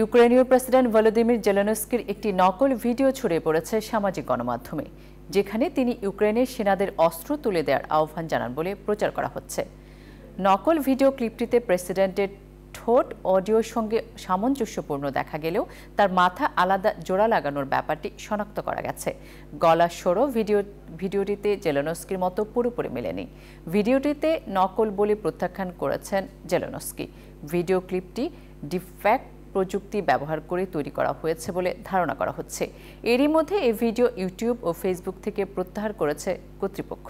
ইউক্রেনীয় president Volodymyr জেলানস্কির একটি নকল ভিডিও ছড়িয়ে পড়েছে সামাজিক গণমাধ্যমে যেখানে তিনি ইউক্রেনের সেনাদের অস্ত্র তুলে দেওয়ার আহ্বান জানান বলে প্রচার করা হচ্ছে নকল ভিডিও ক্লিপটিতে প্রেসিডেন্টের ঠোঁট অডিওর সঙ্গে সামঞ্জস্যপূর্ণ দেখা গেলেও তার মাথা আলাদা জোড়া লাগানোর ব্যাপারটি শনাক্ত করা গেছে গলার স্বরও ভিডিও ভিডিওটিতে জেলনস্কির মতো পুরোপুরি মেলেনি ভিডিওটিতে নকল বলে প্রত্যাখ্যান করেছেন জেলনস্কি ভিডিও ক্লিপটি ডিফ্যাক্ট প্রযুক্তি ব্যবহার করে তৈরি করা হয়েছে বলে ধারণা করা হচ্ছে এরই মধ্যে এ ভিডিও ইউটিউব ও ফেসবুক থেকে প্রত্যাহার করেছে কর্তৃপক্ষ